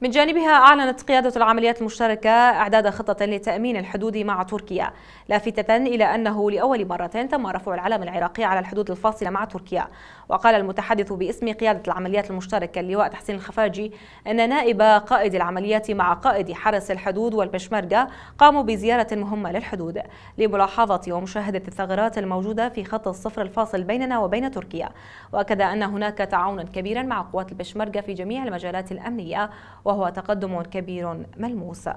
من جانبها أعلنت قيادة العمليات المشتركة إعداد خطة لتأمين الحدود مع تركيا لافتة إلى أنه لأول مرة تم رفع العلم العراقي على الحدود الفاصلة مع تركيا وقال المتحدث باسم قيادة العمليات المشتركة اللواء تحسين الخفاجي أن نائب قائد العمليات مع قائد حرس الحدود والبشمركة قاموا بزيارة مهمة للحدود لملاحظة ومشاهدة الثغرات الموجودة في خط الصفر الفاصل بيننا وبين تركيا وأكد أن هناك تعاونا كبيرا مع قوات البشمركة في جميع المجالات الأمنية وهو تقدم كبير ملموس